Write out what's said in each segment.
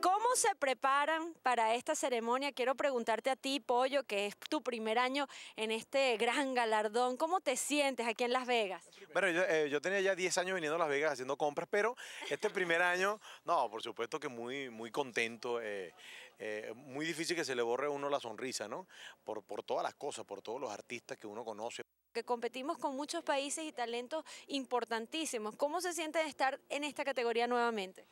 ¿Cómo se preparan para esta ceremonia? Quiero preguntarte a ti, Pollo, que es tu primer año en este gran galardón. ¿Cómo te sientes aquí en Las Vegas? Bueno, yo, eh, tenía ya 10 años viniendo a Las Vegas haciendo compras, pero este primer año, no, por supuesto que muy, muy contento. Eh, eh, muy difícil que se le borre a uno la sonrisa, ¿no? Por, por todas las cosas, por todos los artistas que uno conoce que competimos con muchos países y talentos importantísimos. ¿Cómo se siente estar en esta categoría nuevamente?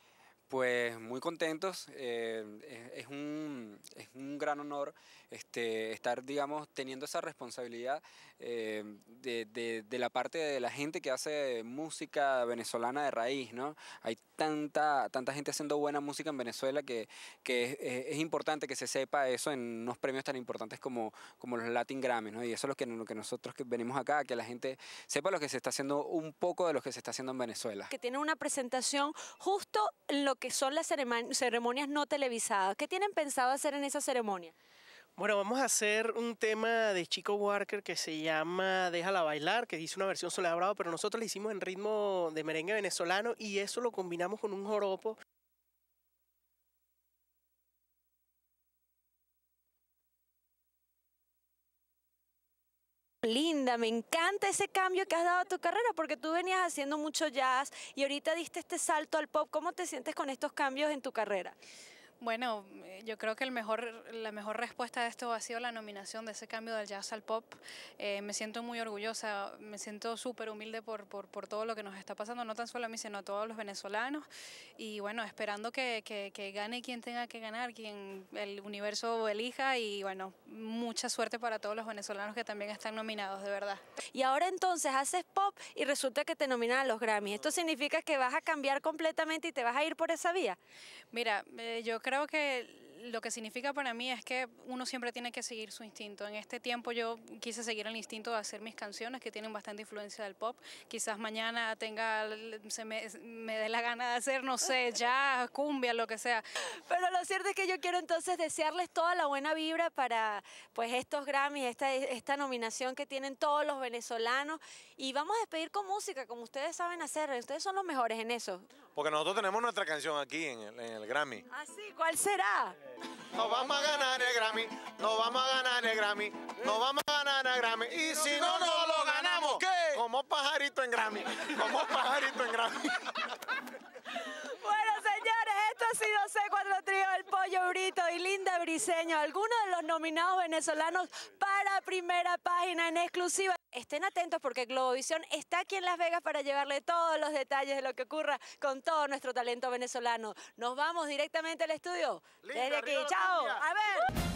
Pues muy contentos, eh, es, un, es, un, gran honor este, estar, digamos, teniendo esa responsabilidad eh, de, de, la parte de la gente que hace música venezolana de raíz, ¿no? Hay tanta, tanta gente haciendo buena música en Venezuela que, que es, importante que se sepa eso en unos premios tan importantes como, como los Latin Grammy, ¿no? Y eso es lo que, lo que nosotros que venimos acá, que la gente sepa lo que se está haciendo, un poco de lo que se está haciendo en Venezuela. Que tiene una presentación justo lo que que son las ceremonias no televisadas. ¿Qué tienen pensado hacer en esa ceremonia? Bueno, vamos a hacer un tema de Chico Walker que se llama Déjala bailar, que dice una versión solebrado, pero nosotros lo hicimos en ritmo de merengue venezolano y eso lo combinamos con un joropo Linda, me encanta ese cambio que has dado a tu carrera porque tú venías haciendo mucho jazz y ahorita diste este salto al pop. ¿Cómo te sientes con estos cambios en tu carrera? Bueno, eh, yo creo que el mejor, la mejor respuesta de esto ha sido la nominación de ese cambio del jazz al pop. Eh, me siento muy orgullosa, me siento súper humilde por, por, por, todo lo que nos está pasando, no tan solo a mí, sino a todos los venezolanos. Y bueno, esperando que, que, gane quien tenga que ganar, quien el universo elija. Y bueno, mucha suerte para todos los venezolanos que también están nominados, de verdad. Y ahora entonces haces pop y resulta que te nominan a los Grammy. ¿Esto significa que vas a cambiar completamente y te vas a ir por esa vía? Mira, eh, yo creo creo que lo que significa para mí es que uno siempre tiene que seguir su instinto. En este tiempo yo quise seguir el instinto de hacer mis canciones que tienen bastante influencia del pop. Quizás mañana tenga, me, me dé la gana de hacer, no sé, jazz, cumbia, lo que sea. Pero lo cierto es que yo quiero entonces desearles toda la buena vibra para pues estos Grammys, esta, nominación que tienen todos los venezolanos. Y vamos a despedir con música, como ustedes saben hacer. Ustedes son los mejores en eso. Porque nosotros tenemos nuestra canción aquí en el, en el Grammy. ¿Ah, sí? ¿Cuál será? Nos vamos a ganar el Grammy, nos vamos a ganar el Grammy, nos vamos a ganar el Grammy. Y si no, no lo ganamos, ¿qué? Como pajarito en Grammy, como pajarito en Grammy. Bueno, señores, esto ha sido C4 Trío, el pollo brito y Linda Briseño nominados venezolanos para primera página en exclusiva. Estén atentos porque Globovisión está aquí en Las Vegas para llevarle todos los detalles de lo que ocurra con todo nuestro talento venezolano. Nos vamos directamente al estudio. Desde aquí, chao. A ver.